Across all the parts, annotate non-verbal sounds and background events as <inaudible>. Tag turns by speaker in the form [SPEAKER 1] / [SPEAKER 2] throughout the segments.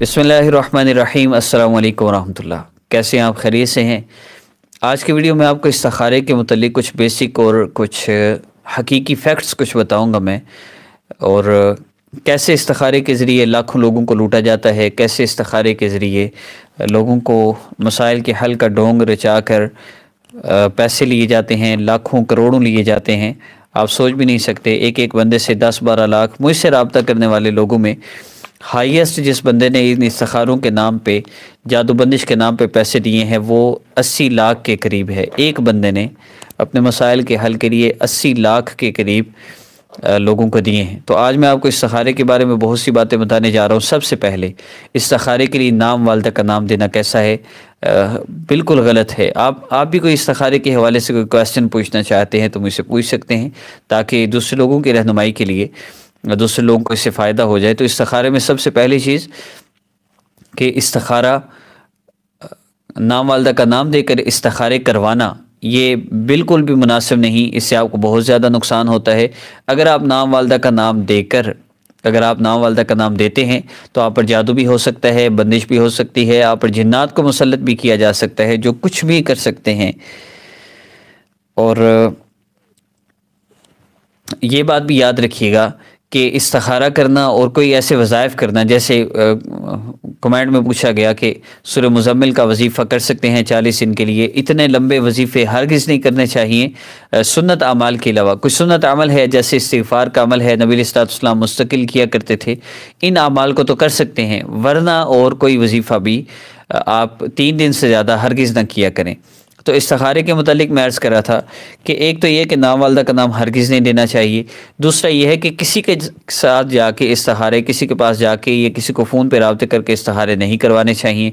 [SPEAKER 1] बसमीम अल्लाम वरहमल्ला कैसे हैं आप खैरियत से हैं आज के वीडियो में आपको इस्तारे के मतलब कुछ बेसिक और कुछ हकीकी फ़ैक्ट्स कुछ बताऊंगा मैं और कैसे इस्तारे के ज़रिए लाखों लोगों को लूटा जाता है कैसे इस्तारे के ज़रिए लोगों को मसाइल के हल का डोंग रचा कर पैसे लिए जाते हैं लाखों करोड़ों लिए जाते हैं आप सोच भी नहीं सकते एक एक बंदे से दस बारह लाख मुझसे रबता करने वाले लोगों में हाईएस्ट जिस बंदे ने इन इस्तारों के नाम पे जादू बंदिश के नाम पे पैसे दिए हैं वो अस्सी लाख के करीब है एक बंदे ने अपने मसाइल के हल के लिए अस्सी लाख के करीब लोगों को दिए हैं तो आज मैं आपको इस सहारे के बारे में बहुत सी बातें बताने जा रहा हूँ सबसे पहले इस सहारे के लिए नाम वालदा का नाम देना कैसा है आ, बिल्कुल गलत है आप आप भी कोई इस सहारे के हवाले से कोई क्वेश्चन पूछना चाहते हैं तो मुझसे पूछ सकते हैं ताकि दूसरे लोगों की रहनुमाई के लिए दूसरे लोगों को इससे फ़ायदा हो जाए तो इस्तखारे में सबसे पहली चीज़ कि इस्तखारा नाम वालदा का नाम देकर इस्तखारे करवाना ये बिल्कुल भी मुनासिब नहीं इससे आपको बहुत ज़्यादा नुकसान होता है अगर आप नाम वालदा का नाम देकर अगर आप नाम वालदा का नाम देते हैं तो आप पर जादू भी हो सकता है बंदिश भी हो सकती है आप पर जन्नात को मुसलत भी किया जा सकता है जो कुछ भी कर सकते हैं और ये बात भी याद रखिएगा कि इस्तारा करना और कोई ऐसे वज़ायफ़ करना जैसे कमेंट में पूछा गया कि सुर मुजम्मिल का वजीफ़ा कर सकते हैं चालीस दिन के लिए इतने लंबे वजीफ़े हरगिज़ नहीं करने चाहिए सुन्नत अमाल के अलावा कुछ सुन्नत अमल है जैसे इस्तीफ़ार का अमल है नबी सलाम मुस्तकिल किया करते थे इन अमाल को तो कर सकते हैं वरना और कोई वजीफ़ा भी आप तीन दिन से ज़्यादा हरगिज़ ना किया करें तो इस्तारे के मतलब मैं अर्ज़ कर रहा था कि एक तो यह कि नाम वालदा का नाम हरगिज़ नहीं देना चाहिए दूसरा यह है कि किसी के साथ जाके इसहारे किसी के पास जाके या किसी को फ़ोन पर रबते करके इस्तारे नहीं करवाने चाहिए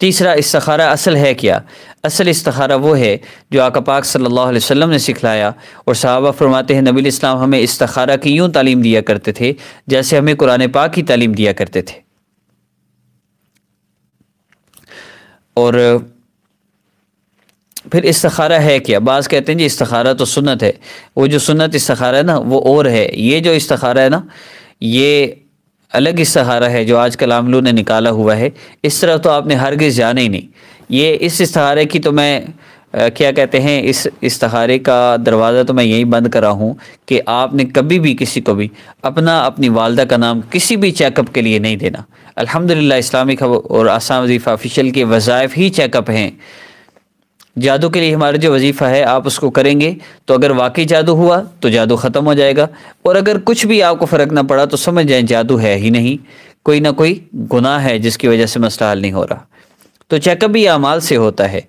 [SPEAKER 1] तीसरा इस्तारा असल है क्या असल इस्तारा वो है जो आका पाक सल्लल्लाहु अलैहि वसल्लम ने सिखलाया और सहाबा फरमाते हैं नबी इस्लाम हमें इस्तारा की यूँ तालीम दिया करते थे जैसे हमें कुरान पाक की तालीम दिया करते थे और फिर इस्तखारा है क्या बाज़ कहते हैं जी इस्तखारा तो सुन्नत है वो जो सुन्नत इस्तखारा है ना वो और है ये जो इस्तखारा है ना ये अलग इस्तखारा है जो आज कल आमलू ने निकाला हुआ है इस तरह तो आपने हरगिज़ जाना ही नहीं ये इस इस्तारे की तो मैं आ, क्या कहते हैं इस इस्तारे का दरवाज़ा तो मैं यही बंद करा हूँ कि आपने कभी भी किसी को भी अपना अपनी वालदा का नाम किसी भी चेकअप के लिए नहीं देना अल्हम्दुलिल्लाह इस्लामिक और आसाम वजीफ़ा ऑफिशियल के वज़ायफ़ ही चेकअप हैं जादू के लिए हमारा जो वजीफ़ा है आप उसको करेंगे तो अगर वाकई जादू हुआ तो जादू ख़त्म हो जाएगा और अगर कुछ भी आपको फ़र्क ना पड़ा तो समझ जाए जादू है ही नहीं कोई ना कोई गुनाह है जिसकी वजह से मसला हल नहीं हो रहा तो चेकअप भी अमाल से होता है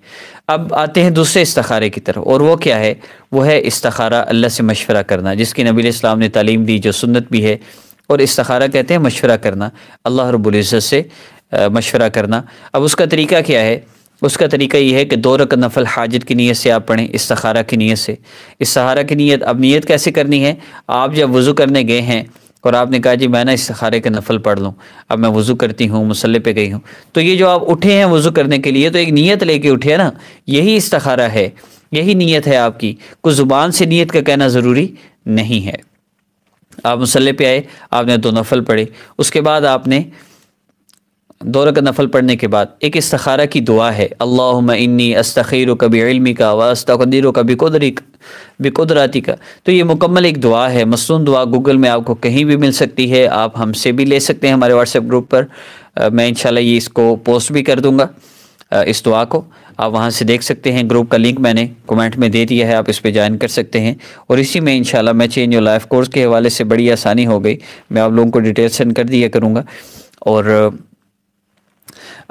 [SPEAKER 1] अब आते हैं दूसरे इस्तारे की तरफ और वो क्या है वो है इस्तारा अल्लाह से मशवरा करना जिसकी नबी इस्लाम ने तालीम दी जो सुन्नत भी है और इस्तारा कहते हैं मशवरा करना अल्लाह रबुल्ज़त से मशवरा करना अब उसका तरीका क्या है उसका तरीका यह है कि दो रकत नफल हाजत की नीयत से आप पढ़ें इस सहारा की नीयत से इस सहारा की नीयत अब नीयत कैसे करनी है आप जब वज़ू करने गए हैं और आपने कहा जी मैं ना इस सहारे के नफल पढ़ लूँ अब मैं वज़ू करती हूँ मसल पे गई हूँ तो ये जो आप उठे हैं वज़ू करने के लिए तो एक नीयत लेके उठे हैं ना यही इस्तखारा है यही नीयत है आपकी कुछ ज़ुबान से नीयत का कहना ज़रूरी नहीं है आप मसल पे आए आपने दो नफल पढ़े उसके बाद आपने दौर का नफल पढ़ने के बाद एक इस्तारा की दुआ है अल्लाह इन्नी अस्तखीर कभी इलमी का वस्तर कभी कुदरी बिकुदराती का तो ये मुकम्मल एक दुआ है मसनून दुआ गूगल में आपको कहीं भी मिल सकती है आप हमसे भी ले सकते हैं हमारे व्हाट्सएप ग्रुप पर आ, मैं इनशाला ये इसको पोस्ट भी कर दूँगा इस दुआ को आप वहाँ से देख सकते हैं ग्रुप का लिंक मैंने कमेंट में दे दिया है आप इस पर ज्वाइन कर सकते हैं और इसी में इनशाला मैं चेंज योर लाइफ कोर्स के हवाले से बड़ी आसानी हो गई मैं आप लोगों को डिटेल सेंड कर दिया करूँगा और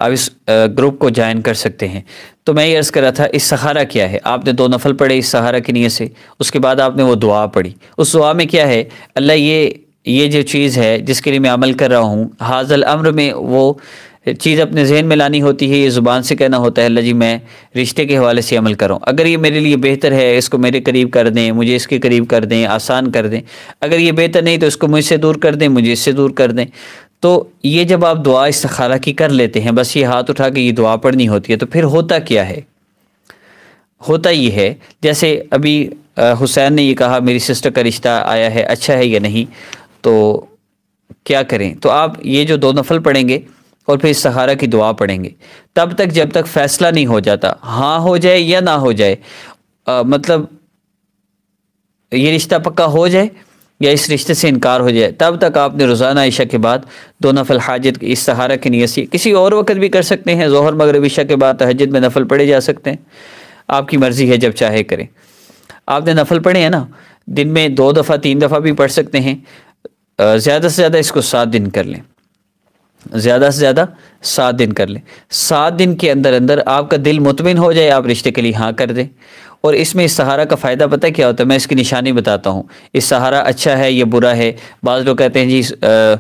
[SPEAKER 1] आप इस ग्रुप को ज्वाइन कर सकते हैं तो मैं ये अर्ज़ कर रहा था इस सहारा क्या है आपने दो नफल पढ़े इस सहारा की नीयत से उसके बाद आपने वो दुआ पढ़ी उस दुआ में क्या है अल्लाह ये ये जो चीज़ है जिसके लिए मैं अमल कर रहा हूँ हाजल अम्र में वो चीज़ अपने जहन में लानी होती है ये ज़ुबान से कहना होता है अल्लाह जी मैं रिश्ते के हवाले से अमल करूँ अगर ये मेरे लिए बेहतर है इसको मेरे करीब कर दें मुझे इसके करीब कर दें आसान कर दें अगर ये बेहतर नहीं तो इसको मुझसे दूर कर दें मुझे इससे दूर कर दें तो ये जब आप दुआ इस्तखारा की कर लेते हैं बस ये हाथ उठा के ये दुआ पढ़नी होती है तो फिर होता क्या है होता ये है जैसे अभी हुसैन ने ये कहा मेरी सिस्टर का रिश्ता आया है अच्छा है या नहीं तो क्या करें तो आप ये जो दो नफल पढ़ेंगे और फिर सहारा की दुआ पढ़ेंगे तब तक जब तक फैसला नहीं हो जाता हाँ हो जाए या ना हो जाए आ, मतलब ये रिश्ता पक्का हो जाए या इस रिश्ते से इनकार हो जाए तब तक आपने रोज़ाना ईशा के बाद दो नफल हाजत की इस सहारा की नीयत से किसी और वक्त भी कर सकते हैं जहर मगरब ईशा के बाद तहजद में नफल पढ़े जा सकते हैं आपकी मर्ज़ी है जब चाहे करें आपने नफल पढ़े हैं ना दिन में दो दफ़ा तीन दफ़ा भी पढ़ सकते हैं ज़्यादा से ज़्यादा इसको सात दिन कर लें ज़्यादा से ज़्यादा सात दिन कर लें सात दिन के अंदर अंदर आपका दिल मुतमिन हो जाए आप रिश्ते के लिए हाँ कर दें और इसमें इस सहारा का फ़ायदा पता क्या होता है मैं इसकी निशानी बताता हूँ इस सहारा अच्छा है या बुरा है बाज़ लोग कहते हैं जी आ,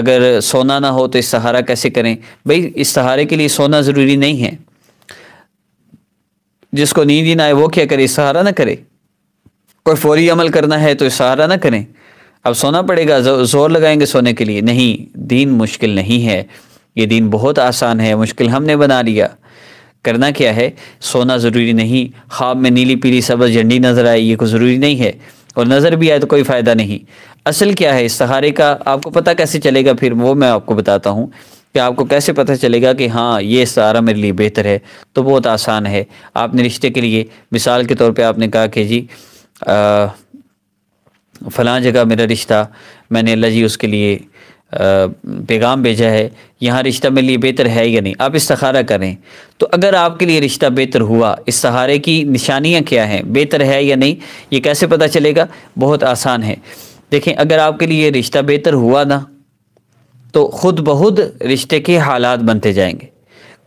[SPEAKER 1] अगर सोना ना हो तो इस सहारा कैसे करें भाई इस सहारे के लिए सोना ज़रूरी नहीं है जिसको नींद ही ना आए वो क्या करे इस सहारा ना करे कोई फौरी अमल करना है तो इस सहारा ना करें अब सोना पड़ेगा जोर लगाएंगे सोने के लिए नहीं दीन मुश्किल नहीं है ये दीन बहुत आसान है मुश्किल हमने बना लिया करना क्या है सोना ज़रूरी नहीं ख्वाब में नीली पीली सब्ज़ झंडी नज़र आए ये कोई ज़रूरी नहीं है और नज़र भी आए तो कोई फ़ायदा नहीं असल क्या है सहारे का आपको पता कैसे चलेगा फिर वो मैं आपको बताता हूँ कि आपको कैसे पता चलेगा कि हाँ ये सहारा मेरे लिए बेहतर है तो बहुत आसान है आपने रिश्ते के लिए मिसाल के तौर पर आपने कहा कि जी फ़लाँ जगह मेरा रिश्ता मैंने अल्लाह जी उसके लिए पैगाम भेजा है यहाँ रिश्ता मेरे लिए बेहतर है या नहीं आप सहारा करें तो अगर आपके लिए रिश्ता बेहतर हुआ इस सहारे की निशानियाँ क्या हैं बेहतर है या नहीं ये कैसे पता चलेगा बहुत आसान है देखें अगर आपके लिए रिश्ता बेहतर हुआ ना तो ख़ुद बहुत रिश्ते के हालात बनते जाएंगे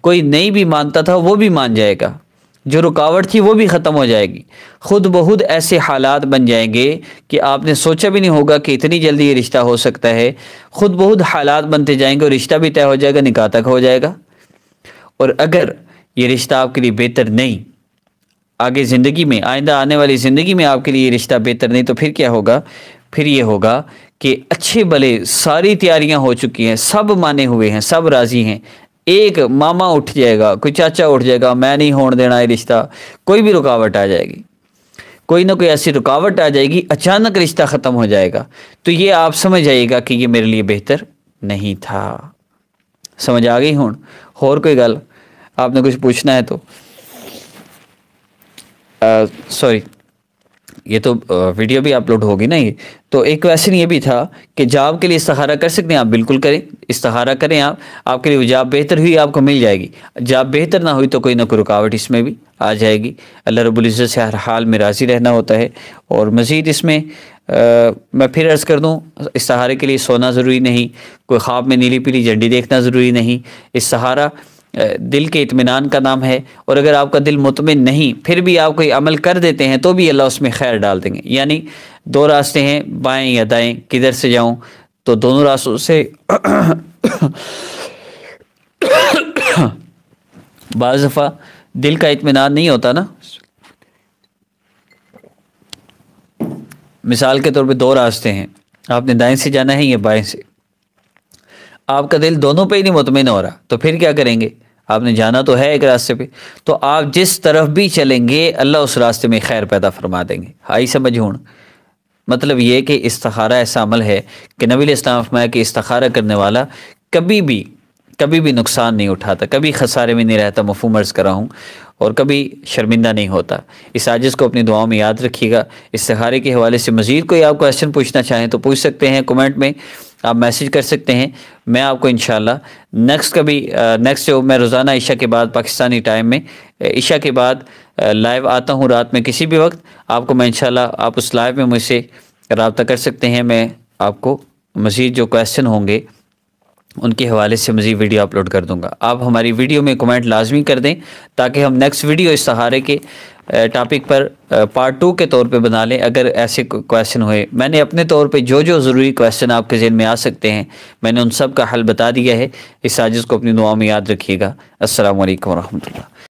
[SPEAKER 1] कोई नहीं भी मानता था वो भी मान जाएगा जो रुकावट थी वो भी ख़त्म हो जाएगी ख़ुद बहुत ऐसे हालात बन जाएंगे कि आपने सोचा भी नहीं होगा कि इतनी जल्दी ये रिश्ता हो सकता है ख़ुद बहुत हालात बनते जाएंगे और रिश्ता भी तय हो जाएगा निकाह तक हो जाएगा और अगर ये रिश्ता आपके लिए बेहतर नहीं आगे ज़िंदगी में आइंदा आने वाली ज़िंदगी में आपके लिए ये रिश्ता बेहतर नहीं तो फिर क्या होगा फिर ये होगा कि अच्छे भले सारी तैयारियां हो चुकी हैं सब माने हुए हैं सब राज़ी हैं एक मामा उठ जाएगा कोई चाचा उठ जाएगा मैं नहीं होने देना ये रिश्ता कोई भी रुकावट आ जाएगी कोई ना कोई ऐसी रुकावट आ जाएगी अचानक रिश्ता ख़त्म हो जाएगा तो ये आप समझ जाइएगा कि ये मेरे लिए बेहतर नहीं था समझ आ गई हूँ और कोई गल आपने कुछ पूछना है तो सॉरी ये तो वीडियो भी अपलोड होगी ना ये तो एक क्वेश्चन ये भी था कि जॉब के लिए इस्तारा कर सकते हैं आप बिल्कुल करें इस्तारा करें आप आपके लिए जॉब बेहतर हुई आपको मिल जाएगी जॉब बेहतर ना हुई तो कोई ना कोई रुकावट इसमें भी आ जाएगी अल्लाह रबुल्ज़त से हर हाल में राज़ी रहना होता है और मज़ीद इसमें आ, मैं फिर अर्ज़ कर दूँ इस्तारे के लिए सोना ज़रूरी नहीं कोई ख्वाब में नीली पीली झंडी देखना ज़रूरी नहीं इस्तारा दिल के इतमान का नाम है और अगर आपका दिल मुतमिन नहीं फिर भी आप कोई अमल कर देते हैं तो भी अल्लाह उसमें खैर डाल देंगे यानी दो रास्ते हैं बाएं या दाएं किधर से जाऊं तो दोनों रास्तों से <coughs> बज दफ़ा दिल का इतमान नहीं होता ना मिसाल के तौर पे दो रास्ते हैं आपने दाएं से जाना है या बाएं से आपका दिल दोनों पे ही नहीं मुतमिन हो रहा तो फिर क्या करेंगे आपने जाना तो है एक रास्ते पे तो आप जिस तरफ भी चलेंगे अल्लाह उस रास्ते में खैर पैदा फरमा देंगे आई समझ हूँ मतलब ये कि इस्तारा ऐसा अमल है कि नबी इस्लाम कि इस्तारा करने वाला कभी भी कभी भी नुकसान नहीं उठाता कभी खसारे में नहीं रहता मफहम मर्ज कर हूँ और कभी शर्मिंदा नहीं होता इस आजिज़ को अपनी दुआओं में याद रखिएगा इस्तारे के हवाले से मज़ीद कोई आप क्वेश्चन पूछना चाहें तो पूछ सकते हैं कमेंट में आप मैसेज कर सकते हैं मैं आपको इन नेक्स्ट कभी नेक्स्ट जो मैं रोज़ाना इशा के बाद पाकिस्तानी टाइम में इशा के बाद लाइव आता हूँ रात में किसी भी वक्त आपको मैं इनशाला आप उस लाइव में मुझसे रबता कर सकते हैं मैं आपको मज़ीद जो क्वेश्चन होंगे उनके हवाले से मज़ीद वीडियो अपलोड कर दूंगा आप हमारी वीडियो में कमेंट लाजमी कर दें ताकि हम नेक्स्ट वीडियो इस सहारे के टॉपिक पर पार्ट टू के तौर पे बना लें अगर ऐसे क्वेश्चन हुए मैंने अपने तौर पे जो जो ज़रूरी क्वेश्चन आपके जहन में आ सकते हैं मैंने उन सब का हल बता दिया है इस साजिश को अपनी दुआ में याद रखिएगा असल वरहमल